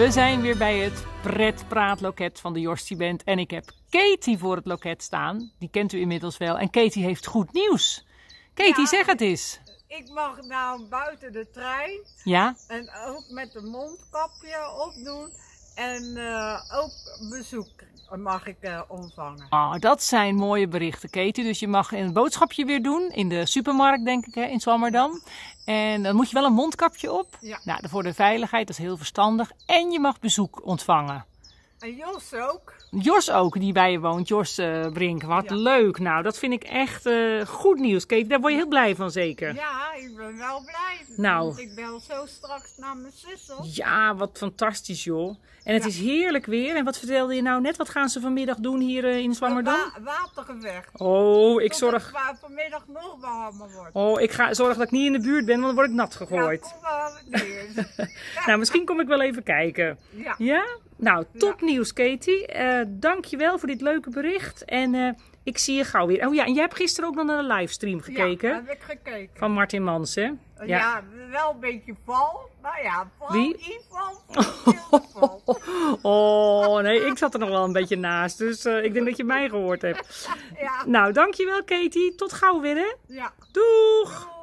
We zijn weer bij het pretpraatloket van de Jorsti Band. En ik heb Katie voor het loket staan. Die kent u inmiddels wel. En Katie heeft goed nieuws. Katie, zeg het eens. Ik mag nou buiten de trein. Ja. En ook met een mondkapje opdoen. En eh, ook bezoek mag ik eh, ontvangen. Ah, dat zijn mooie berichten, Katie. Dus je mag een boodschapje weer doen in de supermarkt, denk ik, hè, in Zwammerdam. En dan moet je wel een mondkapje op. Ja. Nou, voor de veiligheid, dat is heel verstandig. En je mag bezoek ontvangen. En Jos ook. Jos ook, die bij je woont. Jos eh, Brink, wat leuk. Nou, dat vind ik echt eh, goed nieuws, Kate. Daar word je heel blij van, zeker? Ja, ik ben wel blij. Nou. Want ik bel zo straks naar mijn zus Ja, wat fantastisch, joh. En het is heerlijk weer. En wat vertelde je nou net? Wat gaan ze vanmiddag doen hier eh, in Zwammerdam? Wa watergevecht. Oh, ik zorg... Het vanmiddag nog warmer wordt. Oh, ik ga zorgen dat ik niet in de buurt ben, want dan word ik nat gegooid. Ja, nou, misschien kom ik wel even kijken. Ja. ja? Nou, topnieuws, Katie. Uh, dankjewel voor dit leuke bericht. En eh, ik zie je gauw weer. Oh ja, en jij hebt gisteren ook nog naar de livestream gekeken. Ja, heb ik gekeken. Van Martin Mansen. Eh, ja. wel een beetje val. Maar ja, val, Wie? Ival, Oh, nee, ik zat er nog wel een beetje naast. Dus ik denk dat je mij gehoord hebt. Ja. Nou, dankjewel Katie. Tot gauw weer, hè? Ja. Doeg.